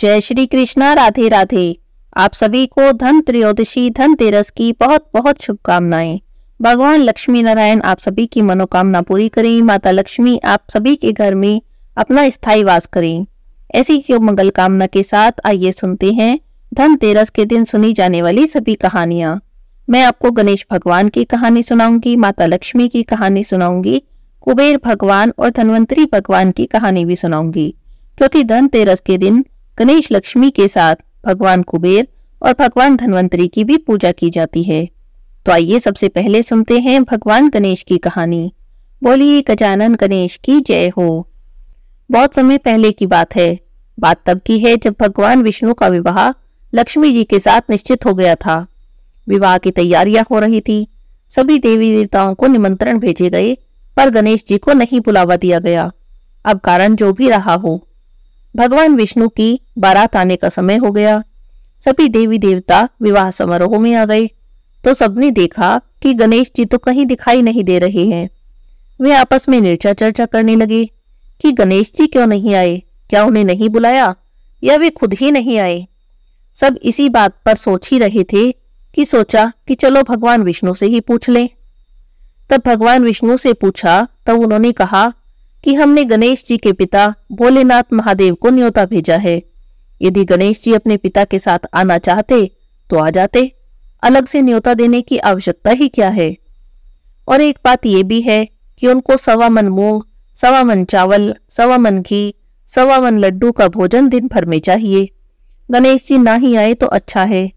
जय श्री कृष्णा राधे राधे आप सभी को धन त्रयोदशी धनतेरस की बहुत बहुत शुभकामनाएं भगवान लक्ष्मी नारायण आप सभी की मनोकामना पूरी करें माता लक्ष्मी आप सभी के घर में अपना स्थायी वास करें ऐसी ही मंगल कामना के साथ आइए सुनते हैं धनतेरस के दिन सुनी जाने वाली सभी कहानियां मैं आपको गणेश भगवान की कहानी सुनाऊंगी माता लक्ष्मी की कहानी सुनाऊंगी कुबेर भगवान और धनवंतरी भगवान की कहानी भी सुनाऊंगी क्योंकि धनतेरस के दिन गणेश लक्ष्मी के साथ भगवान कुबेर और भगवान धनवंतरी की भी पूजा की जाती है तो आइए सबसे पहले सुनते हैं भगवान गणेश की कहानी बोलिए गजानन गणेश की जय हो बहुत समय पहले की बात है बात तब की है जब भगवान विष्णु का विवाह लक्ष्मी जी के साथ निश्चित हो गया था विवाह की तैयारियां हो रही थी सभी देवी देवताओं को निमंत्रण भेजे गए पर गणेश जी को नहीं बुलावा दिया गया अब कारण जो भी रहा हो भगवान विष्णु की बारात आने का समय हो गया सभी देवी देवता विवाह समारोह में आ गए तो सबने देखा कि गणेश जी तो कहीं दिखाई नहीं दे रहे हैं वे आपस में निर्चा चर्चा करने लगे कि गणेश जी क्यों नहीं आए क्या उन्हें नहीं बुलाया या वे खुद ही नहीं आए सब इसी बात पर सोच ही रहे थे कि सोचा कि चलो भगवान विष्णु से ही पूछ लें तब भगवान विष्णु से पूछा तब उन्होंने कहा कि हमने गणेश जी के पिता भोलेनाथ महादेव को न्योता भेजा है यदि गणेश जी अपने पिता के साथ आना चाहते तो आ जाते अलग से न्योता देने की आवश्यकता ही क्या है और एक बात यह भी है कि उनको सवा मन मूंग सवा मन चावल सवा मन घी सवा मन लड्डू का भोजन दिन भर में चाहिए गणेश जी ना ही आए तो अच्छा है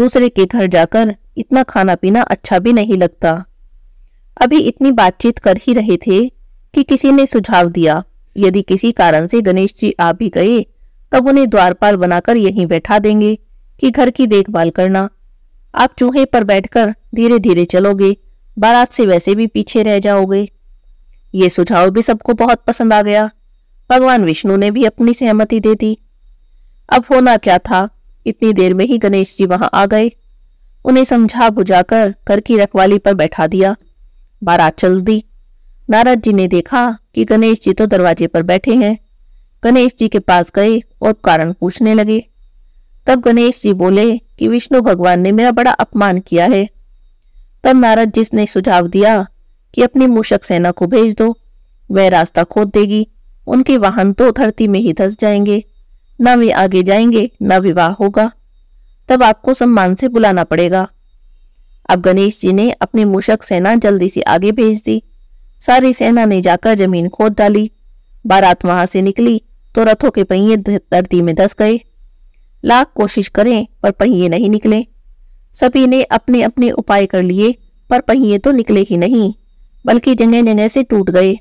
दूसरे के घर जाकर इतना खाना पीना अच्छा भी नहीं लगता अभी इतनी बातचीत कर ही रहे थे कि किसी ने सुझाव दिया यदि किसी कारण से गणेश जी आ भी गए तब उन्हें द्वारपाल बनाकर यहीं बैठा देंगे कि घर की देखभाल करना आप चूहे पर बैठकर धीरे धीरे चलोगे बारात से वैसे भी पीछे रह जाओगे ये सुझाव भी सबको बहुत पसंद आ गया भगवान विष्णु ने भी अपनी सहमति दे दी अब होना क्या था इतनी देर में ही गणेश जी वहां आ गए उन्हें समझा बुझाकर कर की रखवाली पर बैठा दिया बारात चल दी नारद जी ने देखा कि गणेश जी तो दरवाजे पर बैठे हैं गणेश जी के पास गए और कारण पूछने लगे तब गणेश जी बोले कि विष्णु भगवान ने मेरा बड़ा अपमान किया है तब नारद जी ने सुझाव दिया कि अपनी मूषक सेना को भेज दो वह रास्ता खोद देगी उनके वाहन तो धरती में ही धस जाएंगे न वे आगे जाएंगे न विवाह होगा तब आपको सम्मान से बुलाना पड़ेगा अब गणेश जी ने अपनी मूषक सेना जल्दी से आगे भेज दी सारी सेना ने जाकर जमीन खोद डाली बारात वहां से निकली तो रथों के पहिए धरती में धस गए लाख कोशिश करें पर पहिए नहीं निकले सभी ने अपने अपने उपाय कर लिए पर पहिए तो निकले ही नहीं बल्कि जगह जगह से टूट गए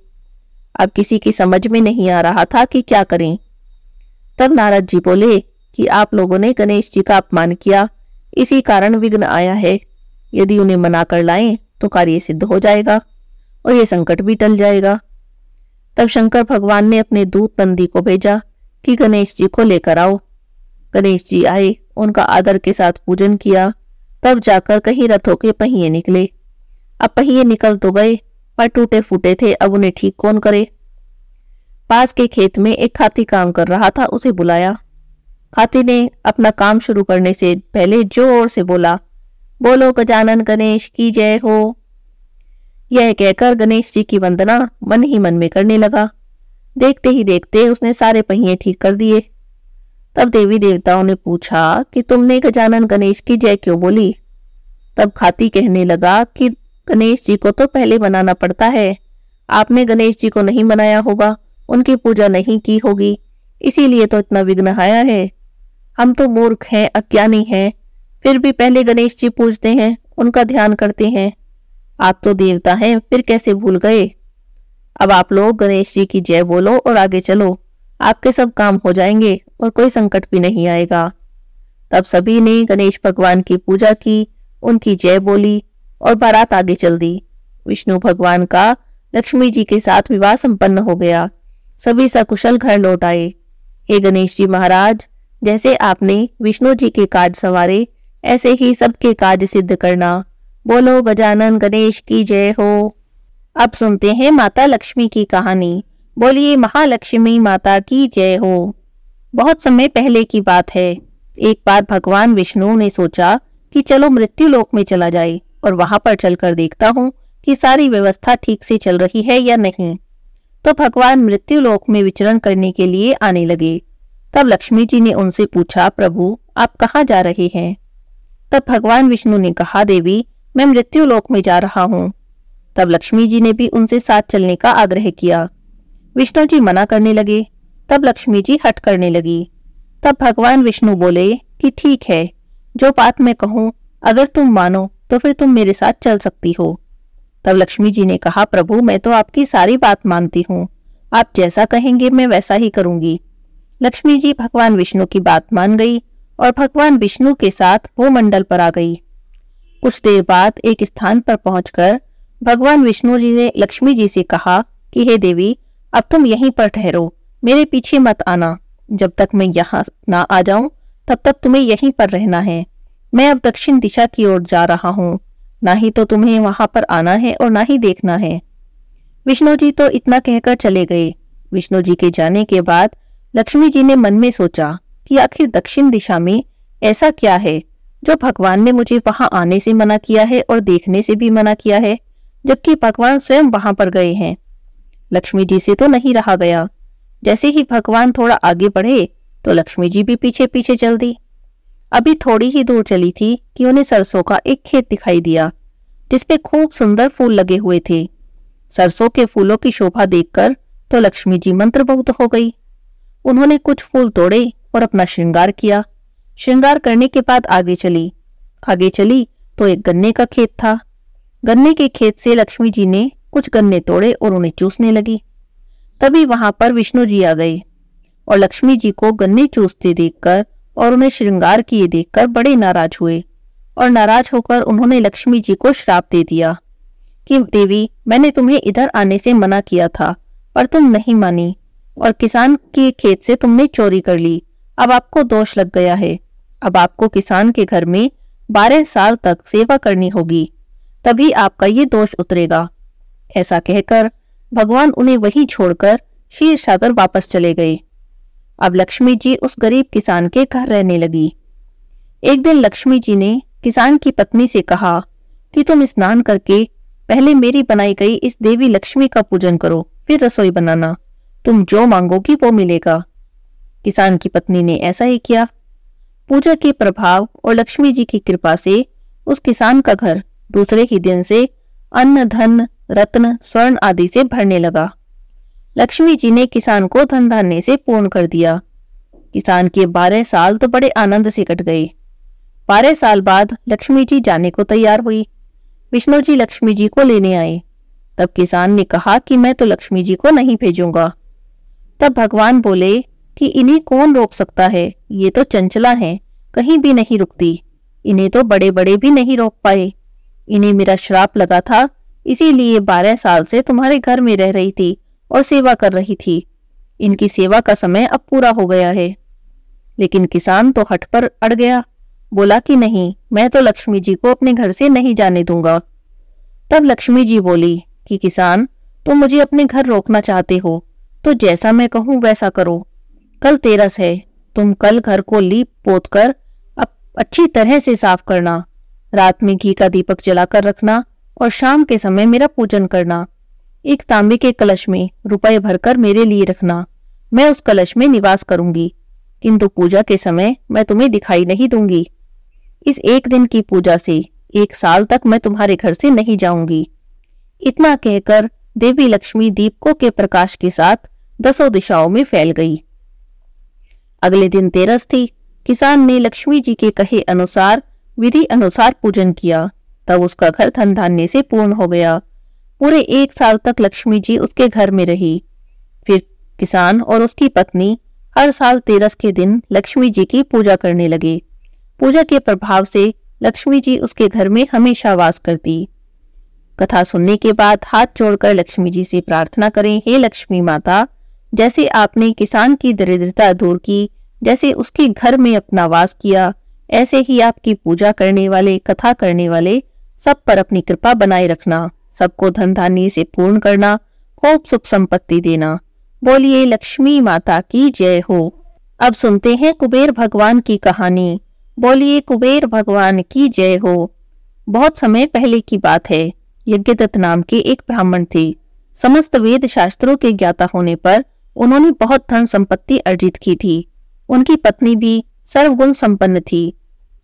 अब किसी की समझ में नहीं आ रहा था कि क्या करें तब नारद जी बोले कि आप लोगों ने गणेश जी का अपमान किया इसी कारण विघ्न आया है यदि उन्हें मना कर लाएं तो कार्य सिद्ध हो जाएगा और ये संकट भी टल जाएगा तब शंकर भगवान ने अपने दूत नंदी को भेजा कि गणेश जी को लेकर आओ गणेश जी आए उनका आदर के साथ पूजन किया तब जाकर कहीं रथों के पहिए निकले अब पहिए निकल तो गए पर टूटे फूटे थे अब उन्हें ठीक कौन करे पास के खेत में एक खाती काम कर रहा था उसे बुलाया खाती ने अपना काम शुरू करने से पहले जोर से बोला बोलो गजानन गणेश की जय हो यह कहकर गणेश जी की वंदना मन ही मन में करने लगा देखते ही देखते उसने सारे पहिए ठीक कर दिए तब देवी देवताओं ने पूछा कि तुमने गजानन गणेश की जय क्यों बोली तब खाती कहने लगा कि गणेश जी को तो पहले बनाना पड़ता है आपने गणेश जी को नहीं बनाया होगा उनकी पूजा नहीं की होगी इसीलिए तो इतना विघ्न आया है हम तो मूर्ख हैं अज्ञानी हैं फिर भी पहले गणेश जी पूजते हैं उनका ध्यान करते हैं आप तो देवता हैं फिर कैसे भूल गए अब आप लोग गणेश जी की जय बोलो और आगे चलो आपके सब काम हो जाएंगे और कोई संकट भी नहीं आएगा तब सभी ने गणेश भगवान की पूजा की उनकी जय बोली और बारात आगे चल दी विष्णु भगवान का लक्ष्मी जी के साथ विवाह संपन्न हो गया सभी सकुशल घर लौट आए हे गणेश जी महाराज जैसे आपने विष्णु जी के काज संवारे ऐसे ही सबके काज सिद्ध करना बोलो गजानन गणेश की जय हो अब सुनते हैं माता लक्ष्मी की कहानी बोलिए महालक्ष्मी माता की जय हो बहुत समय पहले की बात है एक बार भगवान विष्णु ने सोचा कि चलो मृत्यु लोक में चला जाए और वहां पर चलकर देखता हूँ कि सारी व्यवस्था ठीक से चल रही है या नहीं तो भगवान मृत्यु लोक में विचरण करने के लिए आने लगे तब लक्ष्मी जी ने उनसे पूछा प्रभु आप कहाँ जा रहे हैं तब भगवान विष्णु ने कहा देवी मैं मृत्यु लोक में जा रहा हूँ तब लक्ष्मी जी ने भी उनसे साथ चलने का आग्रह किया विष्णु जी मना करने लगे तब लक्ष्मी जी हट करने लगी तब भगवान विष्णु बोले कि ठीक है जो बात मैं कहूँ अगर तुम मानो तो फिर तुम मेरे साथ चल सकती हो तब लक्ष्मी जी ने कहा प्रभु मैं तो आपकी सारी बात मानती हूँ आप जैसा कहेंगे मैं वैसा ही करूंगी लक्ष्मी जी भगवान विष्णु की बात मान गई और भगवान विष्णु के साथ वो मंडल पर आ गई कुछ देर बाद एक स्थान पर पहुंचकर भगवान विष्णु जी ने लक्ष्मी जी से कहा कि हे देवी अब तुम यहीं पर ठहरो मेरे पीछे मत आना जब तक मैं यहाँ ना आ जाऊं तब तक तुम्हें यहीं पर रहना है मैं अब दक्षिण दिशा की ओर जा रहा हूँ ना ही तो तुम्हें वहां पर आना है और ना ही देखना है विष्णु जी तो इतना कहकर चले गए विष्णु जी के जाने के बाद लक्ष्मी जी ने मन में सोचा कि आखिर दक्षिण दिशा में ऐसा क्या है जो भगवान ने मुझे वहां आने से मना किया है और देखने से भी मना किया है जबकि भगवान स्वयं वहां पर गए हैं लक्ष्मी जी से तो नहीं रहा गया जैसे ही भगवान थोड़ा आगे बढ़े तो लक्ष्मी जी भी पीछे पीछे चल दी अभी थोड़ी ही दूर चली थी कि उन्हें सरसों का एक खेत दिखाई दिया जिसपे खूब सुंदर फूल लगे हुए थे सरसों के फूलों की शोभा देखकर तो लक्ष्मी जी मंत्रमुग्ध हो गई उन्होंने कुछ फूल तोड़े और अपना श्रृंगार किया श्रृंगार करने के बाद आगे चली आगे चली तो एक गन्ने का खेत था गन्ने के खेत से लक्ष्मी जी ने कुछ गन्ने तोड़े और उन्हें चूसने लगी तभी वहां पर विष्णु जी आ गए और लक्ष्मी जी को गन्ने चूसते देखकर और उन्हें श्रृंगार किए देखकर बड़े नाराज हुए और नाराज होकर उन्होंने लक्ष्मी जी को श्राप दे दिया कि देवी मैंने तुम्हें इधर आने से मना किया था पर तुम नहीं मानी और किसान के खेत से तुमने चोरी कर ली अब आपको दोष लग गया है अब आपको किसान के घर में बारह साल तक सेवा करनी होगी तभी आपका ये दोष उतरेगा ऐसा कहकर भगवान उन्हें वही छोड़कर शीर सागर वापस चले गए अब लक्ष्मी जी उस गरीब किसान के घर रहने लगी एक दिन लक्ष्मी जी ने किसान की पत्नी से कहा कि तुम स्नान करके पहले मेरी बनाई गई इस देवी लक्ष्मी का पूजन करो फिर रसोई बनाना तुम जो मांगोगी वो मिलेगा किसान की पत्नी ने ऐसा ही किया पूजा के प्रभाव और लक्ष्मी जी की कृपा से उस किसान का घर दूसरे ही दिन से अन्न धन रत्न स्वर्ण आदि से भरने लगा लक्ष्मी जी ने किसान को धन धान्य से पूर्ण कर दिया किसान के बारह साल तो बड़े आनंद से कट गए बारह साल बाद लक्ष्मी जी जाने को तैयार हुई विष्णु जी लक्ष्मी जी को लेने आए तब किसान ने कहा कि मैं तो लक्ष्मी जी को नहीं भेजूंगा तब भगवान बोले कि इन्हें कौन रोक सकता है ये तो चंचला है कहीं भी नहीं रुकती इन्हें तो बड़े बड़े भी नहीं रोक पाए इन्हें मेरा श्राप लगा था इसीलिए बारह साल से तुम्हारे घर में रह रही थी और सेवा कर रही थी इनकी सेवा का समय अब पूरा हो गया है लेकिन किसान तो हट पर अड़ गया बोला कि नहीं मैं तो लक्ष्मी जी को अपने घर से नहीं जाने दूंगा तब लक्ष्मी जी बोली कि किसान तुम मुझे अपने घर रोकना चाहते हो तो जैसा मैं कहूं वैसा करो कल तेरस है तुम कल घर को लीप पोत कर अब अच्छी तरह से साफ करना रात में घी का दीपक जलाकर रखना और शाम के समय मेरा पूजन करना एक तांबे के कलश में रुपए भरकर मेरे लिए रखना मैं उस कलश में निवास करूंगी किंतु पूजा के समय मैं तुम्हें दिखाई नहीं दूंगी इस एक दिन की पूजा से एक साल तक मैं तुम्हारे घर से नहीं जाऊंगी इतना कहकर देवी लक्ष्मी दीपकों के प्रकाश के साथ दसों दिशाओं में फैल गई अगले दिन तेरस थी किसान ने लक्ष्मी जी के कहे अनुसार विधि अनुसार पूजन किया तब उसका घर धन धान्य से पूर्ण हो गया पूरे एक साल तक लक्ष्मी जी उसके घर में रही फिर किसान और उसकी पत्नी हर साल तेरस के दिन लक्ष्मी जी की पूजा करने लगे पूजा के प्रभाव से लक्ष्मी जी उसके घर में हमेशा वास करती कथा सुनने के बाद हाथ जोड़कर लक्ष्मी जी से प्रार्थना करें हे लक्ष्मी माता जैसे आपने किसान की दरिद्रता दूर की जैसे उसके घर में अपना वास किया ऐसे ही आपकी पूजा करने वाले कथा करने वाले सब पर अपनी कृपा बनाए रखना सबको धन धान्य से पूर्ण करना खूब सुख संपत्ति देना बोलिए लक्ष्मी माता की जय हो अब सुनते हैं कुबेर भगवान की कहानी बोलिए कुबेर भगवान की जय हो बहुत समय पहले की बात है यज्ञ नाम के एक ब्राह्मण थे समस्त वेद शास्त्रों के ज्ञाता होने पर उन्होंने बहुत धन संपत्ति अर्जित की थी उनकी पत्नी भी सर्वगुण संपन्न थी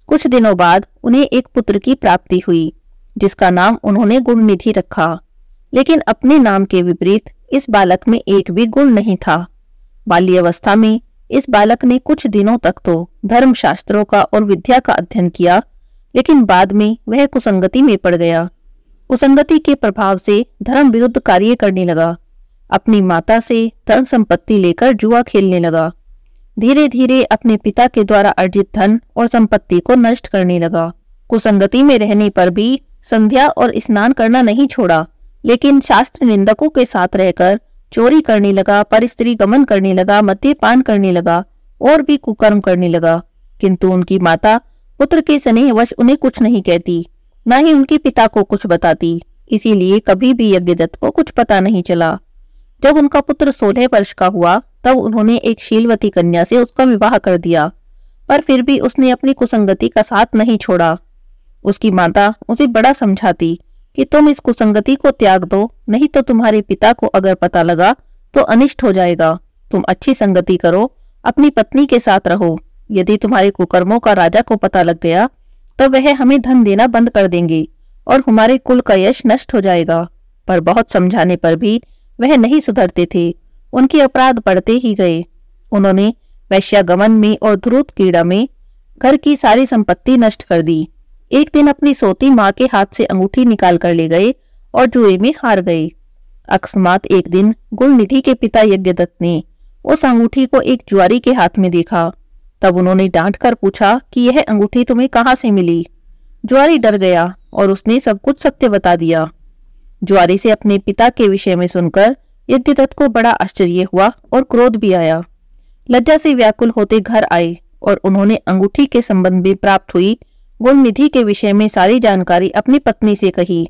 कुछ दिनों बाद उन्हें एक पुत्र की प्राप्ति हुई जिसका नाम उन्होंने गुणनिधि रखा लेकिन अपने नाम के विपरीत इस बालक में एक भी गुण नहीं था बाल्यावस्था में इस बालक ने कुछ दिनों तक तो धर्म शास्त्रों का और विद्या का अध्ययन किया लेकिन बाद में वह कुसंगति में पड़ गया कुसंगति के प्रभाव से धर्म विरुद्ध कार्य करने लगा अपनी माता से धन संपत्ति लेकर जुआ खेलने लगा धीरे धीरे अपने पिता के द्वारा अर्जित धन और संपत्ति को नष्ट करने लगा कुसंगति में रहने पर भी संध्या और स्नान करना नहीं छोड़ा लेकिन शास्त्र निंदकों के साथ रहकर चोरी करने लगा पर स्त्री गमन करने लगा मद्यपान करने लगा और भी कुकर्म करने लगा किंतु उनकी माता पुत्र के स्नेहवश उन्हें कुछ नहीं कहती न ही उनके पिता को कुछ बताती इसीलिए कभी भी यज्ञदत्त को कुछ पता नहीं चला जब उनका पुत्र सोलह वर्ष का हुआ तब उन्होंने एक शीलवती कन्या से उसका विवाह कर दिया पर फिर भी उसने अपनी कुसंगति का साथ नहीं छोड़ा उसकी माता उसे बड़ा समझाती कि तुम इस कुसंगति को त्याग दो नहीं तो तुम्हारे पिता को अगर पता लगा तो अनिष्ट हो जाएगा तुम अच्छी संगति करो अपनी पत्नी के साथ रहो यदि तुम्हारे कुकर्मों का राजा को पता लग गया तो वह हमें धन देना बंद कर देंगे और हमारे कुल का यश नष्ट हो जाएगा पर बहुत समझाने पर भी वह नहीं सुधरते थे उनके अपराध बढ़ते ही गए उन्होंने वैश्यागमन में और ध्रुत क्रीड़ा में घर की सारी संपत्ति नष्ट कर दी एक दिन अपनी सोती माँ के हाथ से अंगूठी निकाल कर ले गए और जुए में हार गए अकस्मात एक दिन निधि के पिता यज्ञदत्त ने उस अंगूठी को एक जुआरी के हाथ में देखा तब उन्होंने डांट कर पूछा कि यह अंगूठी तुम्हें कहाँ से मिली जुआरी डर गया और उसने सब कुछ सत्य बता दिया ज्वारी से अपने पिता के विषय में सुनकर यज्ञदत्त को बड़ा आश्चर्य हुआ और क्रोध भी आया लज्जा से व्याकुल होते घर आए और उन्होंने अंगूठी के संबंध में प्राप्त हुई गुण निधि के विषय में सारी जानकारी अपनी पत्नी से कही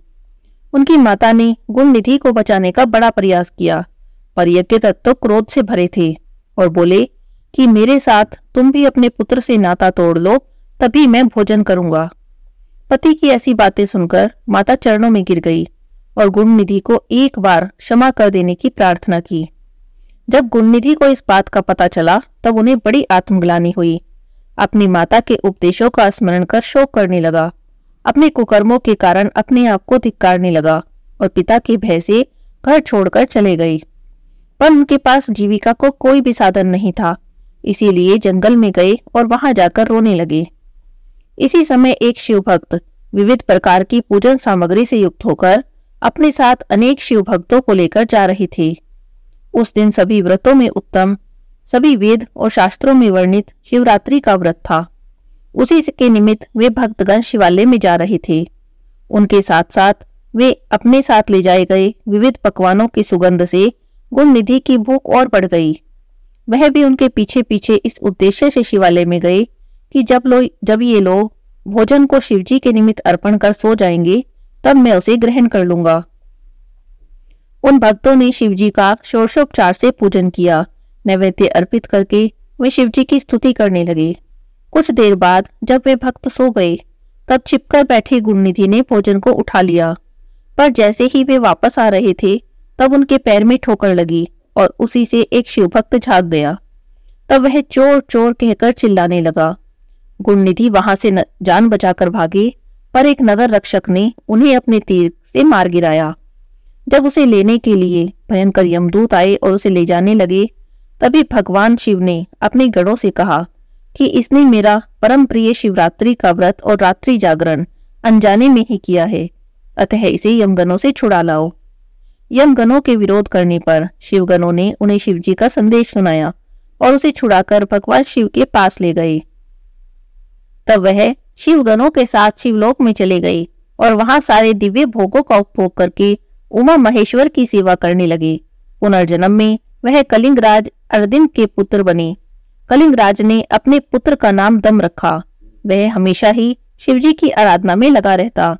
उनकी माता ने गुण निधि को बचाने का बड़ा प्रयास किया पर यज्ञदत्त तो क्रोध से भरे थे और बोले कि मेरे साथ तुम भी अपने पुत्र से नाता तोड़ लो तभी मैं भोजन करूंगा पति की ऐसी बातें सुनकर माता चरणों में गिर गई और गुणनिधि को एक बार क्षमा कर देने की प्रार्थना की जब गुणनिधि को इस बात का पता चला तब उन्हें बड़ी आत्मग्लानी हुई अपनी माता के उपदेशों का स्मरण कर शोक करने लगा अपने कुकर्मों के कारण अपने आप को धिक्कारने लगा और पिता के भय से घर छोड़कर चले गई पर उनके पास जीविका को कोई भी साधन नहीं था इसीलिए जंगल में गए और वहां जाकर रोने लगे इसी समय एक शिव भक्त विविध प्रकार की पूजन सामग्री से युक्त होकर अपने साथ अनेक शिव भक्तों को लेकर जा रही थी उस दिन सभी व्रतों में उत्तम सभी वेद और शास्त्रों में वर्णित शिवरात्रि का व्रत था उसी के निमित्त वे भक्तगण शिवालय में जा रहे थे उनके साथ साथ वे अपने साथ ले जाए गए विविध पकवानों की सुगंध से गुण निधि की भूख और बढ़ गई वह भी उनके पीछे पीछे इस उद्देश्य से शिवालय में गए कि जब लोग जब ये लोग भोजन को शिवजी के निमित्त अर्पण कर सो जाएंगे तब मैं उसे ग्रहण कर लूंगा उन भक्तों ने शिवजी का शोरशोपचार से पूजन किया नैवेद्य अर्पित करके वे शिवजी की स्तुति करने लगे कुछ देर बाद जब वे भक्त सो गए तब छिपकर बैठे गुणनिधि ने भोजन को उठा लिया पर जैसे ही वे वापस आ रहे थे तब उनके पैर में ठोकर लगी और उसी से एक शिव भक्त झाग गया तब वह चोर चोर कहकर चिल्लाने लगा गुणनिधि वहां से न, जान बचाकर भागे पर एक नगर रक्षक ने उन्हें अपने तीर से मार गिराया जब उसे लेने के लिए भयंकर यमदूत आए और उसे ले जाने लगे तभी भगवान शिव ने अपने गणों से कहा कि इसने मेरा परम प्रिय शिवरात्रि का व्रत और रात्रि जागरण अनजाने में ही किया है अतः इसे यमगनों से छुड़ा लाओ यमगनों के विरोध करने पर शिवगनों ने उन्हें शिवजी का संदेश सुनाया और उसे छुड़ाकर भगवान शिव के पास ले गए तब वह शिवगणों के साथ शिवलोक में चले गए और वहां सारे दिव्य भोगों का उपभोग करके उमा महेश्वर की सेवा करने लगे पुनर्जन्म में वह कलिंगराज अर्दिन के पुत्र बने कलिंगराज ने अपने पुत्र का नाम दम रखा वह हमेशा ही शिवजी की आराधना में लगा रहता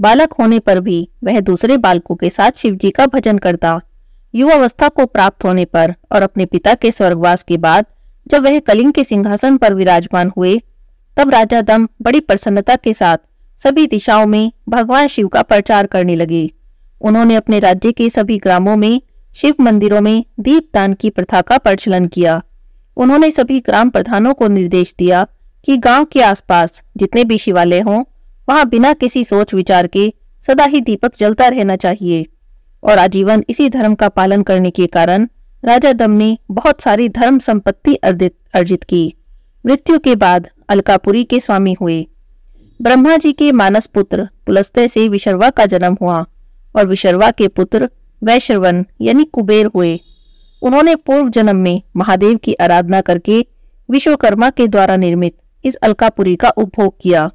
बालक होने पर भी वह दूसरे बालकों के साथ शिवजी का भजन करता युवावस्था को प्राप्त होने पर और अपने पिता के स्वर्गवास के बाद जब वह कलिंग के सिंहासन पर विराजमान हुए तब राजा दम बड़ी प्रसन्नता के साथ सभी दिशाओं में भगवान शिव का प्रचार करने लगे उन्होंने अपने राज्य के सभी ग्रामों में शिव मंदिरों में दीप दान की प्रथा का प्रचलन किया उन्होंने सभी ग्राम प्रधानों को निर्देश दिया कि गांव के आसपास जितने भी शिवालय हों वहां बिना किसी सोच विचार के सदा ही दीपक जलता रहना चाहिए और आजीवन इसी धर्म का पालन करने के कारण राजा दम ने बहुत सारी धर्म संपत्ति अर्जित की मृत्यु के बाद अलकापुरी के स्वामी हुए ब्रह्मा जी के मानस पुत्र पुलस्ते से विशर्वा का जन्म हुआ और विशर्वा के पुत्र वैश्रवन यानी कुबेर हुए उन्होंने पूर्व जन्म में महादेव की आराधना करके विश्वकर्मा के द्वारा निर्मित इस अलकापुरी का उपभोग किया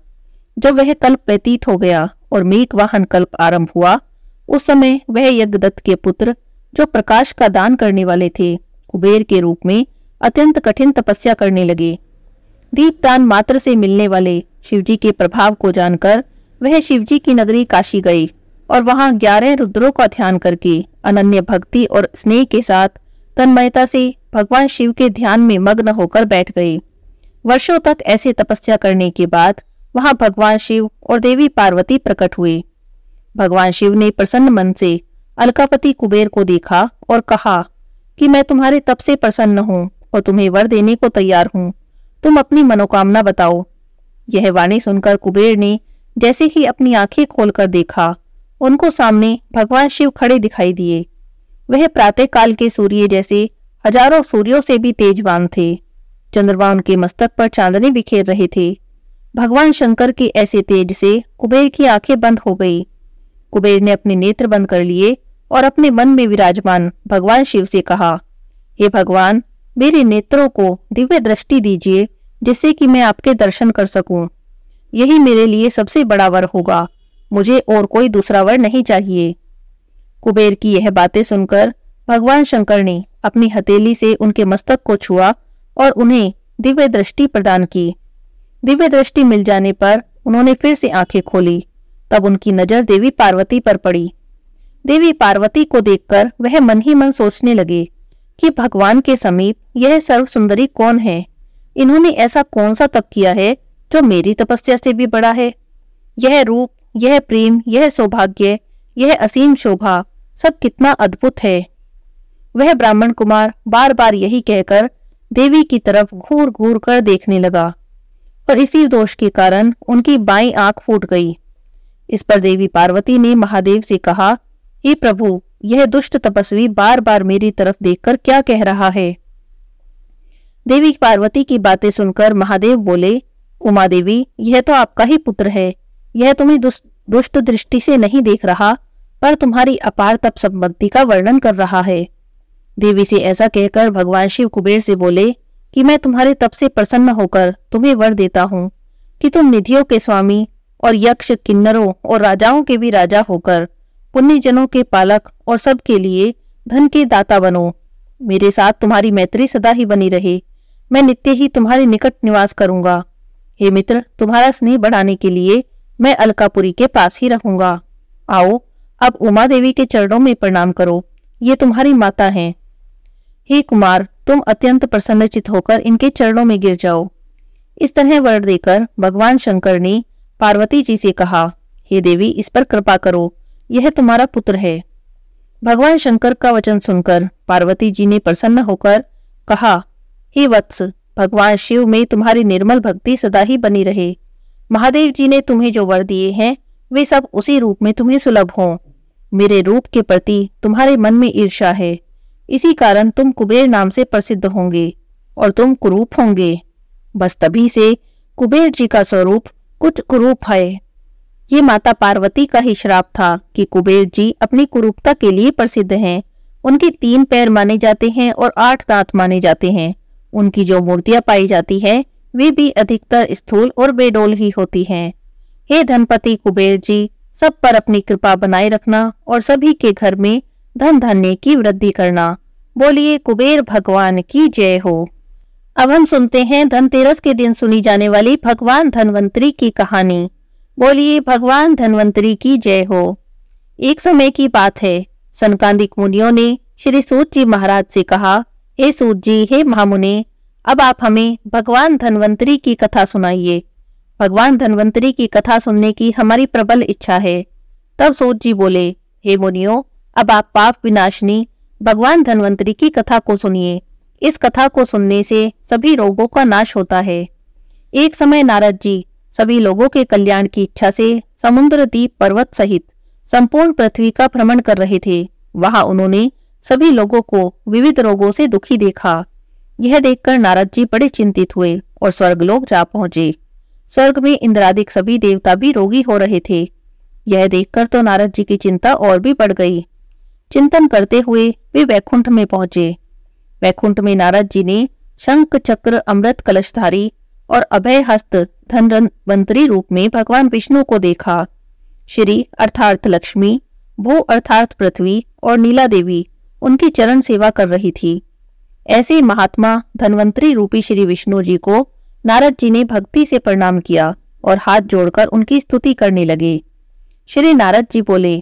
जब वह कल्प व्यतीत हो गया और मेघ वाहन कल्प आरंभ हुआ उस समय वह यज्ञदत्त के पुत्र जो प्रकाश का दान करने वाले थे कुबेर के रूप में अत्यंत कठिन तपस्या करने लगे दीपदान मात्र से मिलने वाले शिवजी के प्रभाव को जानकर वह शिवजी की नगरी काशी गई और वहां ग्यारह रुद्रों का ध्यान करके अनन्य भक्ति और स्नेह के साथ तन्मयता से भगवान शिव के ध्यान में मग्न होकर बैठ गई वर्षों तक ऐसे तपस्या करने के बाद वहां भगवान शिव और देवी पार्वती प्रकट हुए भगवान शिव ने प्रसन्न मन से अलकापति कुबेर को देखा और कहा कि मैं तुम्हारे तप से प्रसन्न हूँ और तुम्हें वर देने को तैयार हूँ तुम अपनी मनोकामना बताओ यह वाणी सुनकर कुबेर ने जैसे ही अपनी आंखें खोलकर देखा उनको सामने भगवान शिव खड़े दिखाई दिए वह प्रातः काल के सूर्य जैसे हजारों सूर्यों से भी तेजवान थे चंद्रमा उनके मस्तक पर चांदनी बिखेर रहे थे भगवान शंकर के ऐसे तेज से कुबेर की आंखें बंद हो गई कुबेर ने अपने नेत्र बंद कर लिए और अपने मन में विराजमान भगवान शिव से कहा हे भगवान मेरे नेत्रों को दिव्य दृष्टि दीजिए जिससे कि मैं आपके दर्शन कर सकूं। यही मेरे लिए सबसे बड़ा वर होगा मुझे और कोई दूसरा वर नहीं चाहिए कुबेर की यह बातें सुनकर भगवान शंकर ने अपनी हथेली से उनके मस्तक को छुआ और उन्हें दिव्य दृष्टि प्रदान की दिव्य दृष्टि मिल जाने पर उन्होंने फिर से आंखें खोली तब उनकी नजर देवी पार्वती पर पड़ी देवी पार्वती को देखकर वह मन ही मन सोचने लगे कि भगवान के समीप यह सर्व सुंदरी कौन है इन्होंने ऐसा कौन सा तप किया है जो मेरी तपस्या से भी बड़ा है यह रूप यह प्रेम यह सौभाग्य यह असीम शोभा सब कितना अद्भुत है वह ब्राह्मण कुमार बार बार यही कहकर देवी की तरफ घूर घूर कर देखने लगा और इसी दोष के कारण उनकी बाई आंख फूट गई इस पर देवी पार्वती ने महादेव से कहा हे प्रभु यह दुष्ट तपस्वी बार बार मेरी तरफ देखकर क्या कह रहा है देवी पार्वती की बातें सुनकर महादेव बोले उमा देवी यह तो आपका ही पुत्र है यह तुम्हें दुष्ट दृष्टि से नहीं देख रहा पर तुम्हारी अपार तप संपत्ति का वर्णन कर रहा है देवी से ऐसा कहकर भगवान शिव कुबेर से बोले कि मैं तुम्हारे तप से प्रसन्न होकर तुम्हें वर देता हूँ कि तुम निधियों के स्वामी और यक्ष किन्नरों और राजाओं के भी राजा होकर पुण्यजनों के पालक और सबके लिए धन के दाता बनो मेरे साथ तुम्हारी मैत्री सदा ही बनी रहे मैं नित्य ही तुम्हारे निकट निवास करूंगा हे मित्र तुम्हारा स्नेह बढ़ाने के लिए मैं अलकापुरी के पास ही रहूंगा आओ अब उमा देवी के चरणों में प्रणाम करो ये तुम्हारी माता हैं हे कुमार तुम अत्यंत प्रसन्नचित होकर इनके चरणों में गिर जाओ इस तरह वर देकर भगवान शंकर ने पार्वती जी से कहा हे देवी इस पर कृपा करो यह तुम्हारा पुत्र है भगवान शंकर का वचन सुनकर पार्वती जी ने प्रसन्न होकर कहा हे वत्स भगवान शिव में तुम्हारी निर्मल भक्ति सदा ही बनी रहे महादेव जी ने तुम्हें जो वर दिए हैं वे सब उसी रूप में तुम्हें सुलभ हों मेरे रूप के प्रति तुम्हारे मन में ईर्षा है इसी कारण तुम कुबेर नाम से प्रसिद्ध होंगे और तुम कुरूप होंगे बस तभी से कुबेर जी का स्वरूप कुछ कुरूप है ये माता पार्वती का ही श्राप था कि कुबेर जी अपनी कुरूपता के लिए प्रसिद्ध हैं उनके तीन पैर माने जाते हैं और आठ दांत माने जाते हैं उनकी जो मूर्तियां पाई जाती है वे भी अधिकतर स्थूल और बेडोल ही होती हैं हे धनपति कुबेर जी सब पर अपनी कृपा बनाए रखना और सभी के घर में धन धन्य की वृद्धि करना बोलिए कुबेर भगवान की जय हो अब हम सुनते हैं धनतेरस के दिन सुनी जाने वाली भगवान धनवंतरी की कहानी बोलिए भगवान धनवंतरी की जय हो एक समय की बात है संक्रांतिक मुनियों ने श्री सूत जी महाराज से कहा हे सूत जी हे महामुनि अब आप हमें भगवान धनवंतरी की कथा सुनाइए भगवान धनवंतरी की कथा सुनने की हमारी प्रबल इच्छा है तब सूत जी बोले हे मुनियो अब आप पाप विनाशनी भगवान धनवंतरी की कथा को सुनिए इस कथा को सुनने से सभी रोगों का नाश होता है एक समय नारद जी सभी लोगों के कल्याण की इच्छा से समुद्र दीप पर्वत सहित संपूर्ण पृथ्वी का भ्रमण कर रहे थे वहां उन्होंने सभी लोगों को विविध रोगों से दुखी देखा यह देखकर नारद जी बड़े चिंतित हुए और स्वर्ग लोग जा पहुंचे स्वर्ग में इंद्रादिक सभी देवता भी रोगी हो रहे थे यह देखकर तो नारद जी की चिंता और भी बढ़ गई चिंतन करते हुए वे वैकुंठ में पहुंचे वैकुंठ में नारद जी ने शंख चक्र अमृत कलशधारी और अभय हस्त धनवंतरी रूप में भगवान विष्णु को देखा श्री अर्थार्थ लक्ष्मी भू अर्थार्थ पृथ्वी और नीला देवी उनकी चरण सेवा कर रही थी ऐसे महात्मा धनवंतरी रूपी श्री विष्णु जी को नारद जी ने भक्ति से प्रणाम किया और हाथ जोड़कर उनकी स्तुति करने लगे श्री नारद जी बोले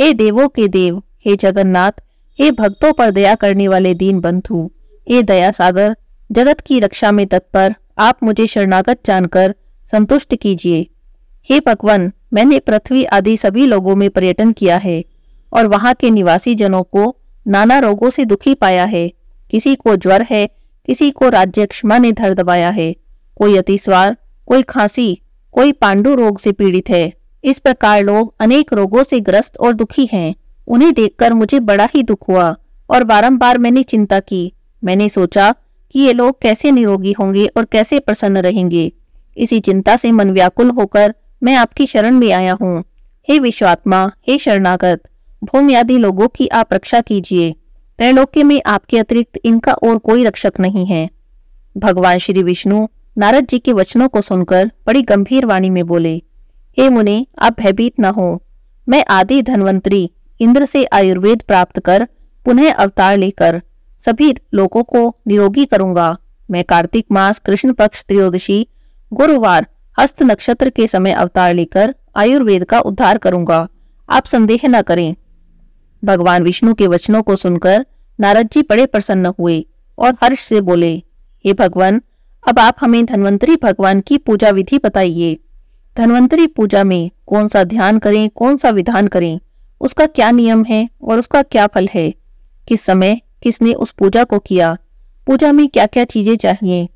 हे देवों के देव हे जगन्नाथ हे भक्तों पर दया करने वाले दीन बंधु हे दया सागर जगत की रक्षा में तत्पर आप मुझे शरणागत जानकर संतुष्ट कीजिए हे भगवान मैंने पृथ्वी आदि सभी लोगों में पर्यटन किया है और वहाँ के निवासी जनों को नाना रोगों से दुखी पाया है किसी को ज्वर है किसी को राज्य क्षमा ने धर दबाया है कोई अतिस्वार कोई खांसी कोई पांडु रोग से पीड़ित है इस प्रकार लोग अनेक रोगों से ग्रस्त और दुखी हैं उन्हें देखकर मुझे बड़ा ही दुख हुआ और बारंबार मैंने चिंता की मैंने सोचा कि ये लोग कैसे निरोगी होंगे और कैसे प्रसन्न रहेंगे इसी चिंता से मन व्याकुल होकर मैं आपकी शरण में आया हूँ हे विश्वात्मा हे शरणागत भूमि आदि लोगों की आप रक्षा कीजिए त्रैलोक्य में आपके अतिरिक्त इनका और कोई रक्षक नहीं है भगवान श्री विष्णु नारद जी के वचनों को सुनकर बड़ी गंभीर वाणी में बोले हे मुने आप भयभीत न हो मैं आदि धनवंतरी इंद्र से आयुर्वेद प्राप्त कर पुनः अवतार लेकर सभी लोगों को निरोगी करूंगा मैं कार्तिक मास कृष्ण पक्ष त्रियोदशी गुरुवार हस्त नक्षत्र के समय अवतार लेकर आयुर्वेद का उद्धार करूंगा आप संदेह न करें भगवान विष्णु के वचनों को सुनकर नारद जी बड़े प्रसन्न हुए और हर्ष से बोले हे भगवान अब आप हमें धनवंतरी भगवान की पूजा विधि बताइए धनवंतरी पूजा में कौन सा ध्यान करें कौन सा विधान करें उसका क्या नियम है और उसका क्या फल है किस समय किसने उस पूजा को किया पूजा में क्या क्या चीजें चाहिए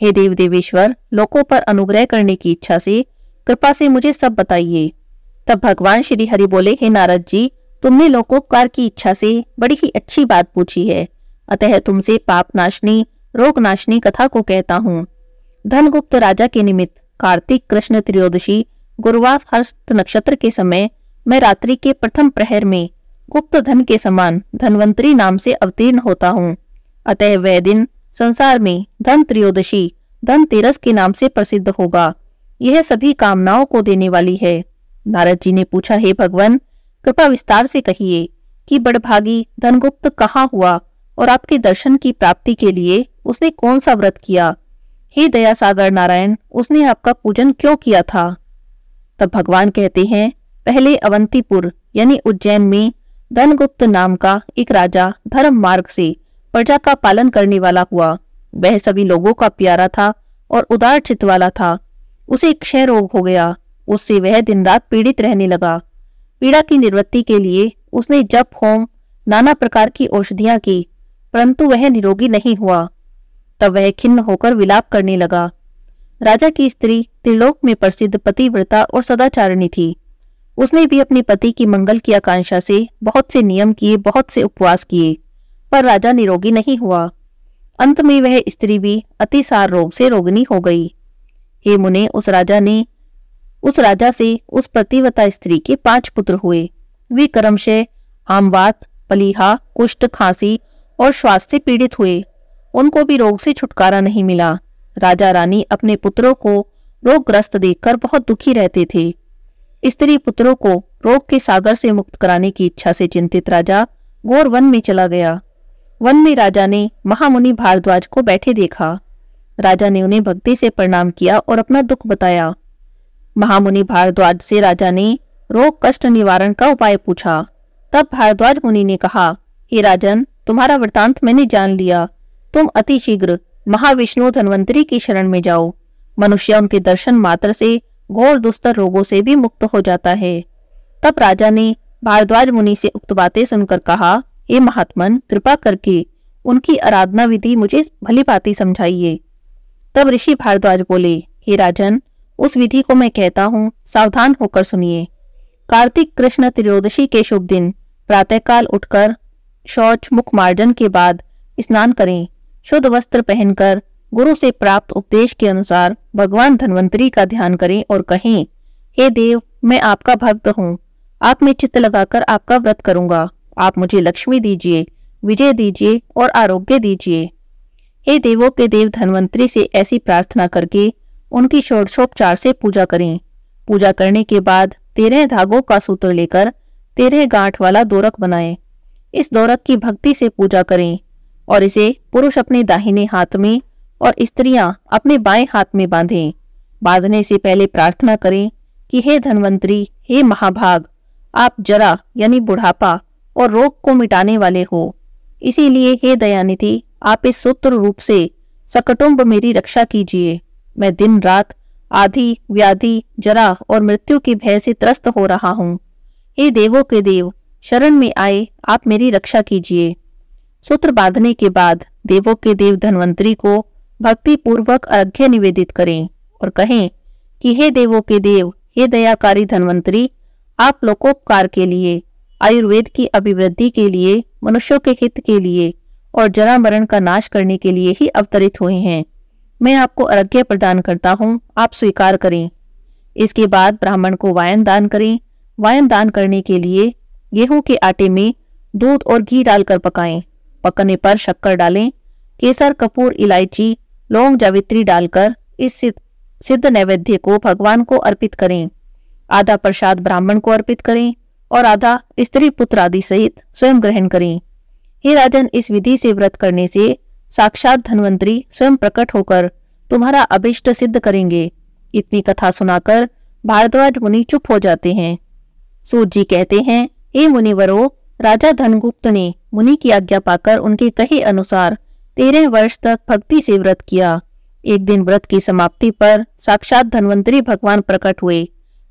हे देव देवेश्वर लोगों पर अनुग्रह करने की इच्छा से कृपा से मुझे सब बताइए तब भगवान श्री हरि बोले हे नारद जी तुमने लोकोपकार की इच्छा से बड़ी ही अच्छी बात पूछी है अतः तुमसे पाप नाशनी रोग नाशनी कथा को कहता हूँ धनगुप्त राजा के निमित्त कार्तिक कृष्ण त्रियोदशी गुरुवार हर्ष नक्षत्र के समय मैं रात्रि के प्रथम प्रहर में गुप्त धन के समान धनवंतरी नाम से अवतीर्ण होता हूँ अतः वह दिन संसार में धन त्रयोदशी धनतेरस के नाम से प्रसिद्ध होगा यह सभी कामनाओं को देने वाली है नारद जी ने पूछा हे भगवान कृपा विस्तार से कहिए कि बड़भागी धनगुप्त कहाँ हुआ और आपके दर्शन की प्राप्ति के लिए उसने कौन सा व्रत किया हे दया सागर नारायण उसने आपका पूजन क्यों किया था तब भगवान कहते हैं पहले अवंतीपुर यानी उज्जैन में धनगुप्त नाम का एक राजा धर्म मार्ग से प्रजा का पालन करने वाला हुआ वह सभी लोगों का प्यारा था और उदार चित्त वाला था उसे क्षय रोग हो गया उससे वह दिन रात पीड़ित रहने लगा पीड़ा की निवृत्ति के लिए उसने जप होम नाना प्रकार की औषधियां की परंतु वह निरोगी नहीं हुआ तब वह खिन्न होकर विलाप करने लगा राजा की स्त्री त्रिलोक में प्रसिद्ध पतिव्रता और सदाचारिणी थी उसने भी अपने पति की मंगल की आकांक्षा से बहुत से नियम किए बहुत से उपवास किए पर राजा निरोगी नहीं हुआ अंत में वह स्त्री भी अतिसार रोग से रोगिनी हो गई हे मुने उस राजा ने उस राजा से उस प्रतिवता स्त्री के पांच पुत्र हुए वे कर्मशय आमवात पलीहा कुष्ठ खांसी और श्वास से पीड़ित हुए उनको भी रोग से छुटकारा नहीं मिला राजा रानी अपने पुत्रों को रोगग्रस्त देखकर बहुत दुखी रहते थे स्त्री पुत्रों को रोग के सागर से मुक्त कराने की इच्छा से चिंतित राजा गोर वन में चला गया वन में राजा ने महामुनि भारद्वाज को बैठे देखा राजा ने उन्हें भक्ति से प्रणाम किया और अपना दुख बताया महामुनि भारद्वाज से राजा ने रोग कष्ट निवारण का उपाय पूछा तब भारद्वाज मुनि ने कहा हे राजन तुम्हारा वृतांत मैंने जान लिया तुम अतिशीघ्र महाविष्णु धनवंतरी की शरण में जाओ मनुष्य उनके दर्शन मात्र से घोर दुस्तर रोगों से भी मुक्त हो जाता है तब राजा ने भारद्वाज मुनि से उक्त बातें सुनकर कहा हे महात्मन कृपा करके उनकी आराधना विधि मुझे भली भांति समझाइए तब ऋषि भारद्वाज बोले हे राजन उस विधि को मैं कहता हूँ सावधान होकर सुनिए कार्तिक कृष्ण त्रयोदशी के शुभ दिन प्रातःकाल उठकर शौच मुख मार्जन के बाद स्नान करें शुद्ध वस्त्र पहनकर गुरु से प्राप्त उपदेश के अनुसार भगवान धनवंतरी का ध्यान करें और कहें हे देव मैं आपका भक्त हूँ आप में चित्त लगाकर आपका व्रत करूंगा आप मुझे लक्ष्मी दीजिए विजय दीजिए और आरोग्य दीजिए हे देवों के देव धनवंतरी से ऐसी प्रार्थना करके उनकी षोडशोपचार से पूजा करें पूजा करने के बाद तेरह धागों का सूत्र लेकर तेरह गांठ वाला दोरक बनाएं। इस दोरक की भक्ति से पूजा करें और इसे पुरुष अपने दाहिने हाथ में और स्त्रियां अपने बाएं हाथ में बांधें बांधने से पहले प्रार्थना करें कि हे धनवंतरी हे महाभाग आप जरा यानी बुढ़ापा और रोग को मिटाने वाले हो इसीलिए हे दयानिधि आप इस सूत्र रूप से सकटुम्ब मेरी रक्षा कीजिए मैं दिन रात आधी व्याधि जरा और मृत्यु के भय से त्रस्त हो रहा हूँ हे देवों के देव शरण में आए आप मेरी रक्षा कीजिए सूत्र बांधने के बाद देवों के देव धनवंतरी को भक्ति पूर्वक अर्घ्य निवेदित करें और कहें कि हे देवों के देव हे दयाकारी धनवंतरी आप लोकोपकार के लिए आयुर्वेद की अभिवृद्धि के लिए मनुष्यों के हित के लिए और जरा मरण का नाश करने के लिए ही अवतरित हुए हैं मैं आपको अर्घ्य प्रदान करता हूँ आप स्वीकार करें इसके बाद ब्राह्मण को वायन दान करें वायन दान करने के लिए गेहूं के आटे में दूध और घी डालकर पकाएं पकने पर शक्कर डालें केसर कपूर इलायची लौंग जावित्री डालकर इस सिद्ध नैवेद्य को भगवान को अर्पित करें आधा प्रसाद ब्राह्मण को अर्पित करें और आधा स्त्री पुत्र आदि सहित स्वयं ग्रहण करें हे राजन इस विधि से व्रत करने से साक्षात धनवंतरी स्वयं प्रकट होकर तुम्हारा अभिष्ट सिद्ध करेंगे इतनी कथा सुनाकर भारद्वाज मुनि चुप हो जाते हैं सूत जी कहते हैं हे मुनिवरो राजा धनगुप्त ने मुनि की आज्ञा पाकर उनके कहे अनुसार तेरह वर्ष तक भक्ति से व्रत किया एक दिन व्रत की समाप्ति पर साक्षात धनवंतरी भगवान प्रकट हुए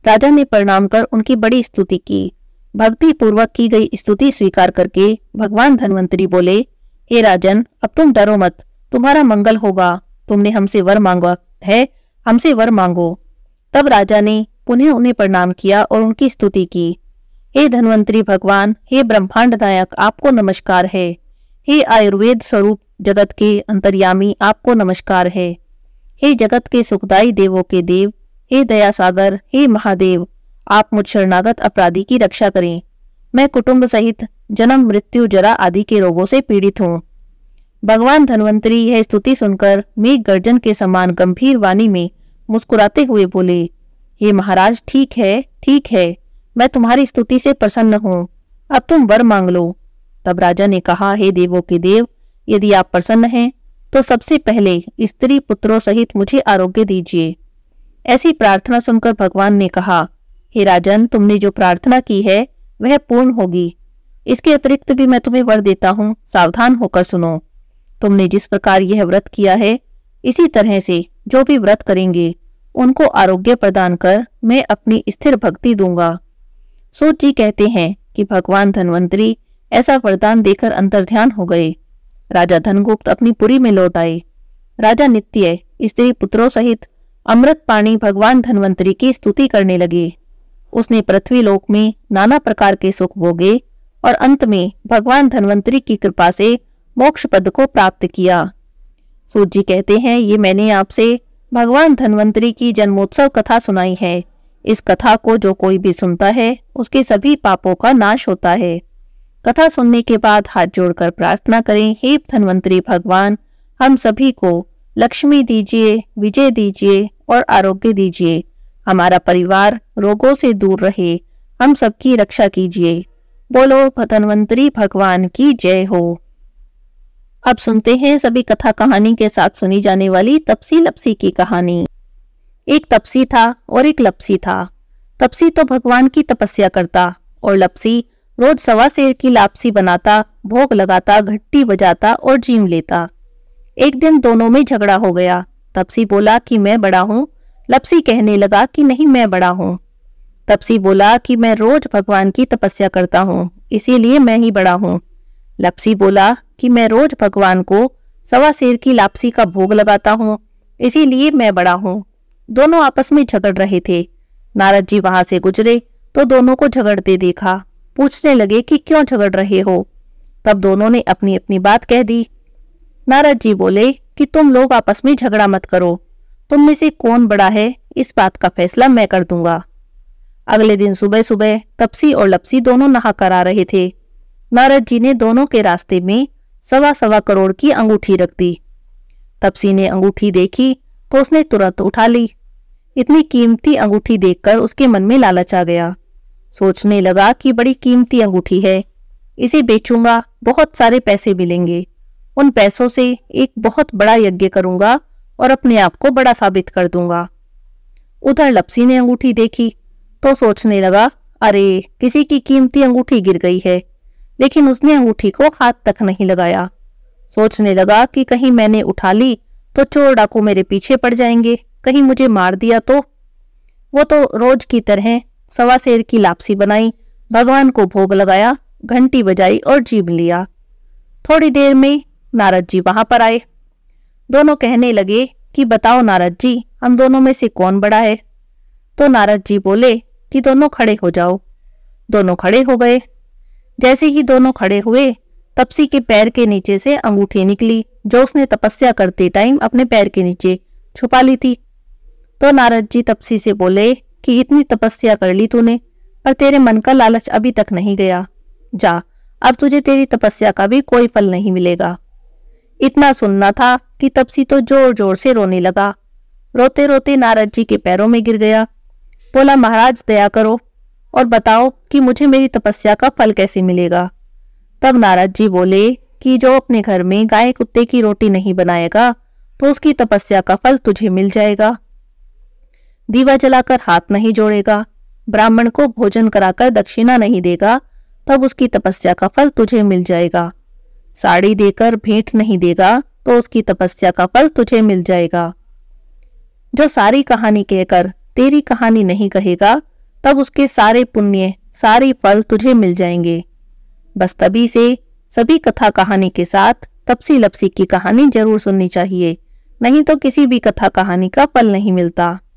राजा ने प्रणाम कर उनकी बड़ी स्तुति की भक्ति पूर्वक की गई स्तुति स्वीकार करके भगवान धनवंतरी बोले हे राजन अब तुम डरो मत तुम्हारा मंगल होगा तुमने हमसे वर मांगा है हमसे वर मांगो तब राजा ने पुनः उन्हें प्रणाम किया और उनकी स्तुति की हे धनवंतरी भगवान हे ब्रह्मांड नायक आपको नमस्कार है हे आयुर्वेद स्वरूप जगत के अंतर्यामी आपको नमस्कार है हे जगत के सुखदाई देवों के देव हे दया सागर हे महादेव आप मुझ शरणागत अपराधी की रक्षा करें मैं कुटुंब सहित जन्म मृत्यु जरा आदि के रोगों से पीड़ित हूँ भगवान धनवंतरी यह स्तुति सुनकर मेघ गर्जन के समान गंभीर वाणी में मुस्कुराते हुए बोले हे महाराज ठीक है ठीक है मैं तुम्हारी स्तुति से प्रसन्न हूँ अब तुम वर मांग लो तब राजा ने कहा हे देवों के देव यदि आप प्रसन्न हैं तो सबसे पहले स्त्री पुत्रों सहित मुझे आरोग्य दीजिए ऐसी प्रार्थना सुनकर भगवान ने कहा हे राजन तुमने जो प्रार्थना की है वह पूर्ण होगी इसके अतिरिक्त भी मैं तुम्हें वर देता हूँ सावधान होकर सुनो तुमने जिस प्रकार यह व्रत किया है इसी तरह से जो भी व्रत करेंगे उनको आरोग्य प्रदान कर मैं अपनी स्थिर भक्ति दूंगा सूत जी कहते हैं कि भगवान धनवंतरी ऐसा वरदान देकर अंतर्ध्यान हो गए राजा धनगुप्त अपनी पुरी में लौट आए राजा नित्य स्त्री पुत्रों सहित अमृत पाणी भगवान धनवंतरी की स्तुति करने लगे उसने पृथ्वी लोक में नाना प्रकार के सुख भोगे और अंत में भगवान धनवंतरी की कृपा से मोक्ष पद को प्राप्त किया सूत जी कहते हैं ये मैंने आपसे भगवान धनवंतरी की जन्मोत्सव कथा सुनाई है इस कथा को जो कोई भी सुनता है उसके सभी पापों का नाश होता है कथा सुनने के बाद हाथ जोड़कर प्रार्थना करें हे धनवंतरी भगवान हम सभी को लक्ष्मी दीजिए विजय दीजिए और आरोग्य दीजिए हमारा परिवार रोगों से दूर रहे हम सबकी रक्षा कीजिए बोलो धनवंतरी भगवान की जय हो अब सुनते हैं सभी कथा कहानी के साथ सुनी जाने वाली तपसी लपसी की कहानी एक तपसी था और एक लपसी था तपसी तो भगवान की तपस्या करता और लपसी रोज सवा शेर की लापसी बनाता भोग लगाता घट्टी बजाता और जीम लेता एक दिन दोनों में झगड़ा हो गया तपसी बोला कि मैं बड़ा हूँ लपसी कहने लगा कि नहीं मैं बड़ा हूँ तपसी बोला कि मैं रोज भगवान की तपस्या करता हूँ इसीलिए मैं ही बड़ा हूँ लपसी बोला कि मैं रोज भगवान को सवा शेर की लापसी का भोग लगाता हूँ इसीलिए मैं बड़ा हूँ दोनों आपस में झगड़ रहे थे नारद जी वहां से गुजरे तो दोनों को झगड़ते देखा पूछने लगे कि क्यों झगड़ रहे हो तब दोनों ने अपनी अपनी बात कह दी नारद जी बोले कि तुम लोग आपस में झगड़ा मत करो तुम में से कौन बड़ा है इस बात का फैसला मैं कर दूंगा अगले दिन सुबह सुबह तपसी और लपसी दोनों नहा कर आ रहे थे नारद जी ने दोनों के रास्ते में सवा सवा करोड़ की अंगूठी रख दी तपसी ने अंगूठी देखी तो उसने तुरंत उठा ली इतनी कीमती अंगूठी देखकर उसके मन में लालच आ गया सोचने लगा कि बड़ी कीमती अंगूठी है इसे बेचूंगा बहुत सारे पैसे मिलेंगे उन पैसों से एक बहुत बड़ा यज्ञ करूंगा और अपने आप को बड़ा साबित कर दूंगा उधर लपसी ने अंगूठी देखी तो सोचने लगा अरे किसी की कीमती अंगूठी गिर गई है लेकिन उसने अंगूठी को हाथ तक नहीं लगाया सोचने लगा कि कहीं मैंने उठा ली तो चोर डाकू मेरे पीछे पड़ जाएंगे कहीं मुझे मार दिया तो वो तो रोज की तरह सवा शेर की लापसी बनाई भगवान को भोग लगाया घंटी बजाई और जीव लिया थोड़ी देर में नारद जी वहां पर आए दोनों कहने लगे कि बताओ नारद जी हम दोनों में से कौन बड़ा है तो नारद जी बोले कि दोनों खड़े हो जाओ दोनों खड़े हो गए जैसे ही दोनों खड़े हुए तपसी के पैर के नीचे से अंगूठी निकली जो उसने तपस्या करते टाइम अपने पैर के नीचे छुपा ली थी तो नारद जी तपसी से बोले कि इतनी तपस्या कर ली तूने पर तेरे मन का लालच अभी तक नहीं गया जा अब तुझे तेरी तपस्या का भी कोई फल नहीं मिलेगा इतना सुनना था कि तपसी तो जोर जोर से रोने लगा रोते रोते नारद जी के पैरों में गिर गया बोला महाराज दया करो और बताओ कि मुझे मेरी तपस्या का फल कैसे मिलेगा तब नारद जी बोले कि जो अपने घर में गाय कुत्ते की रोटी नहीं बनाएगा तो उसकी तपस्या का फल तुझे मिल जाएगा दीवा जलाकर हाथ नहीं जोड़ेगा ब्राह्मण को भोजन कराकर दक्षिणा नहीं देगा तब उसकी तपस्या का फल तुझे मिल जाएगा साड़ी देकर भेंट नहीं देगा तो उसकी तपस्या का फल तुझे मिल जाएगा जो सारी कहानी कहकर तेरी कहानी नहीं कहेगा तब उसके सारे पुण्य सारे फल तुझे मिल जाएंगे बस तभी से सभी कथा कहानी के साथ तपसी लपसी की कहानी जरूर सुननी चाहिए नहीं तो किसी भी कथा कहानी का फल नहीं मिलता